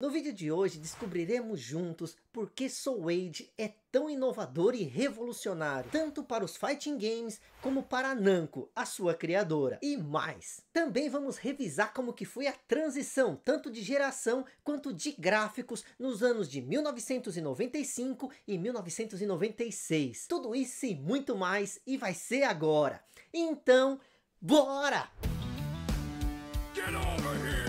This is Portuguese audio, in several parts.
No vídeo de hoje descobriremos juntos por que Soul Age é tão inovador e revolucionário, tanto para os fighting games como para a Namco, a sua criadora, e mais. Também vamos revisar como que foi a transição, tanto de geração quanto de gráficos, nos anos de 1995 e 1996. Tudo isso e muito mais, e vai ser agora. Então, bora! Get over here!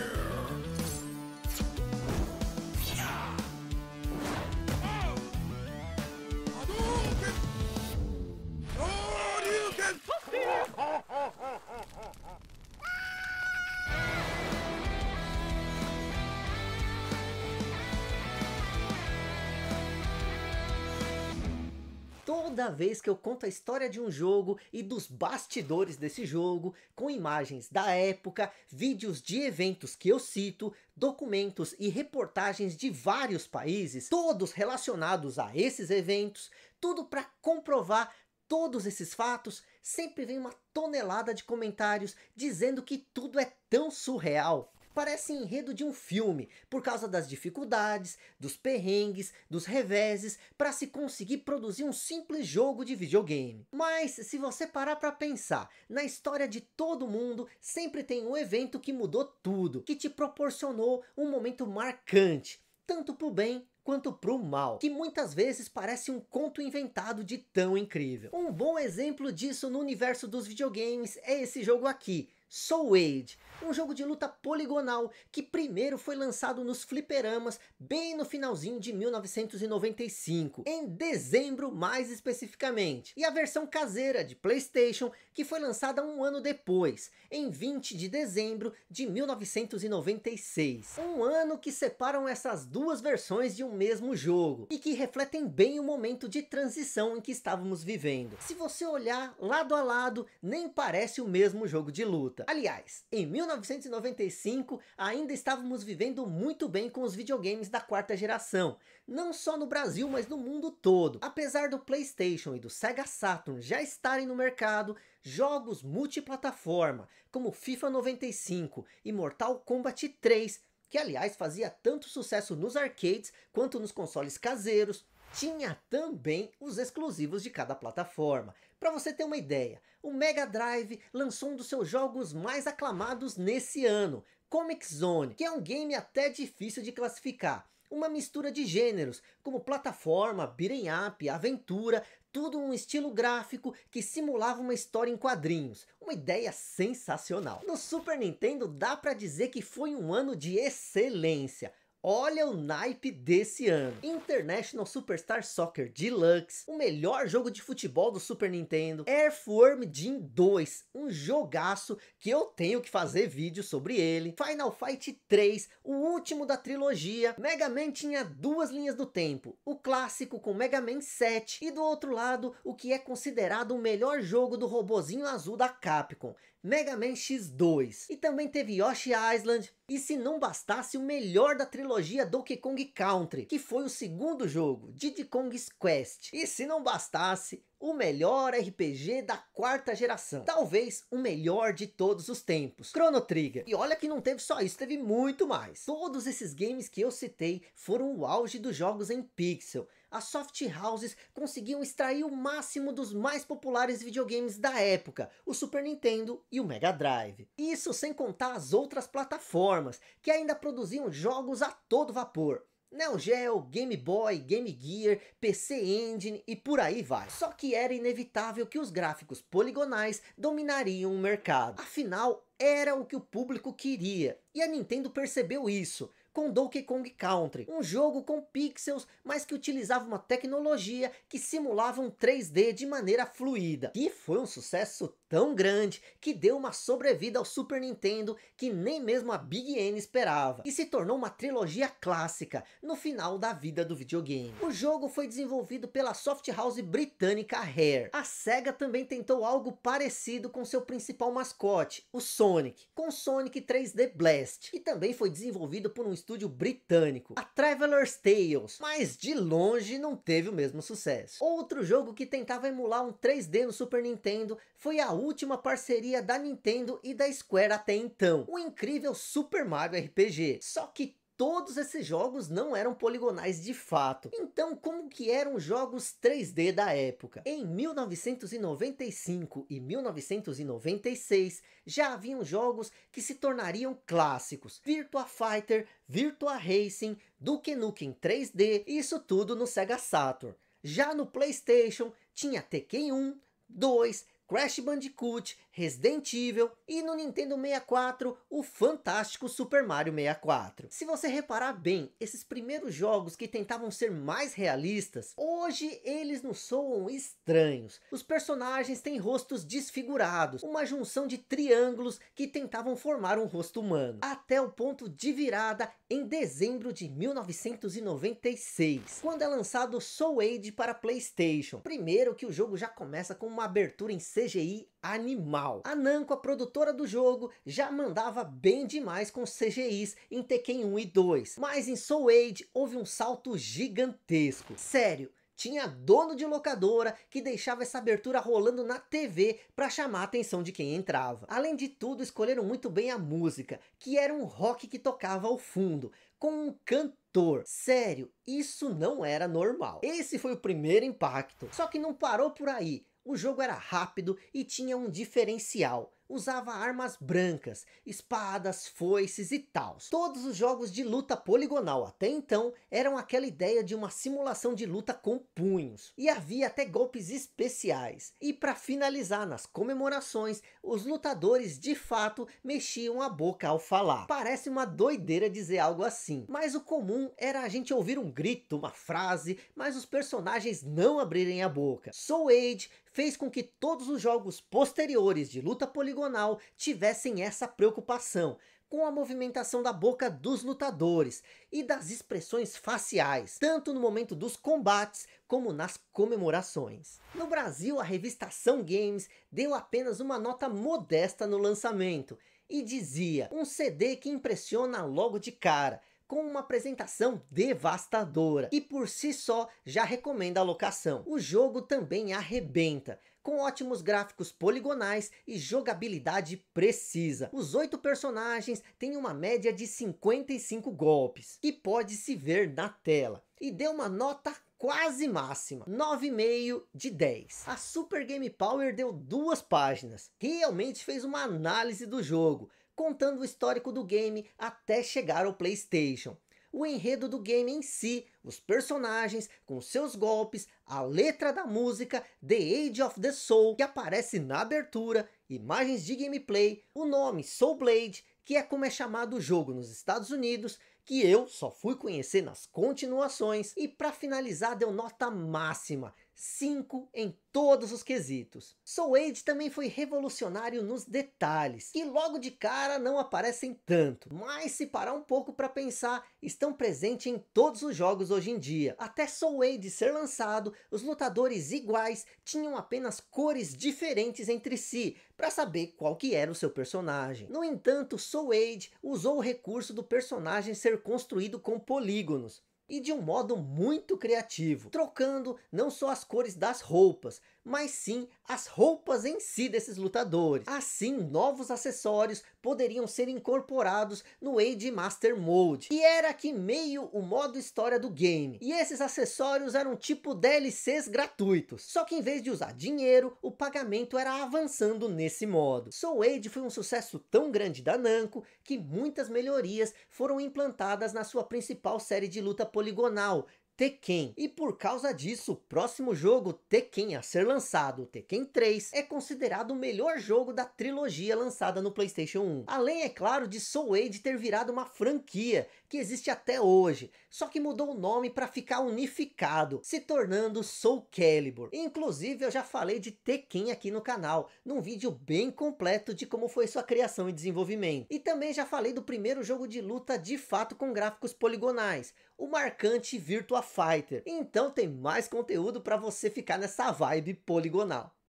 toda vez que eu conto a história de um jogo e dos bastidores desse jogo, com imagens da época, vídeos de eventos que eu cito, documentos e reportagens de vários países, todos relacionados a esses eventos, tudo para comprovar todos esses fatos, sempre vem uma tonelada de comentários dizendo que tudo é tão surreal parece enredo de um filme, por causa das dificuldades, dos perrengues, dos reveses, para se conseguir produzir um simples jogo de videogame. Mas se você parar para pensar, na história de todo mundo sempre tem um evento que mudou tudo, que te proporcionou um momento marcante, tanto pro bem quanto pro mal, que muitas vezes parece um conto inventado de tão incrível. Um bom exemplo disso no universo dos videogames é esse jogo aqui, Soul Age, um jogo de luta poligonal que primeiro foi lançado nos fliperamas bem no finalzinho de 1995, em dezembro mais especificamente, e a versão caseira de Playstation que foi lançada um ano depois, em 20 de dezembro de 1996. Um ano que separam essas duas versões de um mesmo jogo, e que refletem bem o momento de transição em que estávamos vivendo. Se você olhar lado a lado, nem parece o mesmo jogo de luta luta. Aliás, em 1995 ainda estávamos vivendo muito bem com os videogames da quarta geração, não só no Brasil, mas no mundo todo. Apesar do PlayStation e do Sega Saturn já estarem no mercado, jogos multiplataforma como FIFA 95 e Mortal Kombat 3 que aliás fazia tanto sucesso nos arcades quanto nos consoles caseiros, tinha também os exclusivos de cada plataforma. Para você ter uma ideia, o Mega Drive lançou um dos seus jogos mais aclamados nesse ano, Comic Zone, que é um game até difícil de classificar. Uma mistura de gêneros, como plataforma, beat'em up, aventura, tudo um estilo gráfico que simulava uma história em quadrinhos. Uma ideia sensacional. No Super Nintendo dá para dizer que foi um ano de excelência. Olha o naipe desse ano. International Superstar Soccer Deluxe, o melhor jogo de futebol do Super Nintendo. Earthworm Jim 2, um jogaço que eu tenho que fazer vídeo sobre ele. Final Fight 3, o último da trilogia. Mega Man tinha duas linhas do tempo. O clássico com Mega Man 7 e do outro lado, o que é considerado o melhor jogo do robozinho azul da Capcom. Mega Man X2. E também teve Yoshi Island, e se não bastasse o melhor da trilogia Donkey Kong Country, que foi o segundo jogo, Diddy Kong's Quest. E se não bastasse, o melhor RPG da quarta geração. Talvez o melhor de todos os tempos. Chrono Trigger. E olha que não teve só isso, teve muito mais. Todos esses games que eu citei foram o auge dos jogos em pixel as soft houses conseguiam extrair o máximo dos mais populares videogames da época, o Super Nintendo e o Mega Drive. Isso sem contar as outras plataformas, que ainda produziam jogos a todo vapor. Neo Geo, Game Boy, Game Gear, PC Engine e por aí vai. Só que era inevitável que os gráficos poligonais dominariam o mercado. Afinal, era o que o público queria. E a Nintendo percebeu isso com Donkey Kong Country, um jogo com pixels, mas que utilizava uma tecnologia que simulava um 3D de maneira fluida, que foi um sucesso tão grande que deu uma sobrevida ao Super Nintendo que nem mesmo a Big N esperava, e se tornou uma trilogia clássica no final da vida do videogame. O jogo foi desenvolvido pela soft house britânica Rare. A SEGA também tentou algo parecido com seu principal mascote, o Sonic, com Sonic 3D Blast, e também foi desenvolvido por um estúdio britânico, a Traveler's Tales, mas de longe não teve o mesmo sucesso. Outro jogo que tentava emular um 3D no Super Nintendo foi a última parceria da Nintendo e da Square até então, o incrível Super Mario RPG. Só que todos esses jogos não eram poligonais de fato. Então, como que eram jogos 3D da época? Em 1995 e 1996, já haviam jogos que se tornariam clássicos. Virtua Fighter, Virtua Racing, Duke Nukem 3D, isso tudo no Sega Saturn. Já no Playstation, tinha Tekken 1, 2, Crash Bandicoot Resident Evil e no Nintendo 64 o fantástico Super Mario 64. Se você reparar bem, esses primeiros jogos que tentavam ser mais realistas, hoje eles nos soam estranhos. Os personagens têm rostos desfigurados, uma junção de triângulos que tentavam formar um rosto humano, até o ponto de virada em dezembro de 1996, quando é lançado Soul Age para Playstation. Primeiro que o jogo já começa com uma abertura em CGI animal. A Namco, a produtora do jogo, já mandava bem demais com CGIs em Tekken 1 e 2, mas em Soul Age houve um salto gigantesco. Sério, tinha dono de locadora que deixava essa abertura rolando na TV para chamar a atenção de quem entrava. Além de tudo, escolheram muito bem a música, que era um rock que tocava ao fundo, com um cantor. Sério, isso não era normal. Esse foi o primeiro impacto. Só que não parou por aí. O jogo era rápido e tinha um diferencial. Usava armas brancas, espadas, foices e tals. Todos os jogos de luta poligonal até então eram aquela ideia de uma simulação de luta com punhos. E havia até golpes especiais. E para finalizar nas comemorações, os lutadores de fato mexiam a boca ao falar. Parece uma doideira dizer algo assim. Mas o comum era a gente ouvir um grito, uma frase, mas os personagens não abrirem a boca. Soul Age fez com que todos os jogos posteriores de luta poligonal tivessem essa preocupação com a movimentação da boca dos lutadores e das expressões faciais, tanto no momento dos combates como nas comemorações. No Brasil, a revista Ação Games deu apenas uma nota modesta no lançamento e dizia: um CD que impressiona logo de cara, com uma apresentação devastadora e por si só já recomenda a locação. O jogo também arrebenta, com ótimos gráficos poligonais e jogabilidade precisa. Os oito personagens têm uma média de 55 golpes, que pode se ver na tela. E deu uma nota quase máxima, 9,5 de 10. A Super Game Power deu duas páginas, realmente fez uma análise do jogo, contando o histórico do game até chegar ao PlayStation. O enredo do game em si, os personagens, com seus golpes, a letra da música The Age of the Soul, que aparece na abertura, imagens de gameplay, o nome Soul Blade, que é como é chamado o jogo nos Estados Unidos, que eu só fui conhecer nas continuações, e para finalizar deu nota máxima, cinco em todos os quesitos. Soul Age também foi revolucionário nos detalhes, que logo de cara não aparecem tanto, mas se parar um pouco para pensar, estão presentes em todos os jogos hoje em dia. Até Soul Age ser lançado, os lutadores iguais tinham apenas cores diferentes entre si, para saber qual que era o seu personagem. No entanto, Soul Age usou o recurso do personagem ser construído com polígonos, e de um modo muito criativo, trocando não só as cores das roupas, mas sim as roupas em si desses lutadores. Assim, novos acessórios poderiam ser incorporados no Age Master Mode. E era aqui meio o modo história do game. E esses acessórios eram tipo DLCs gratuitos. Só que em vez de usar dinheiro, o pagamento era avançando nesse modo. Soul Age foi um sucesso tão grande da Namco que muitas melhorias foram implantadas na sua principal série de luta poligonal, Tekken. E por causa disso, o próximo jogo Tekken a ser lançado, Tekken 3, é considerado o melhor jogo da trilogia lançada no PlayStation 1. Além, é claro, de Soul Edge ter virado uma franquia que existe até hoje, só que mudou o nome para ficar unificado, se tornando Soul Calibur. Inclusive, eu já falei de Tekken aqui no canal, num vídeo bem completo de como foi sua criação e desenvolvimento. E também já falei do primeiro jogo de luta de fato com gráficos poligonais, o marcante Virtua Fighter. Então tem mais conteúdo para você ficar nessa vibe poligonal.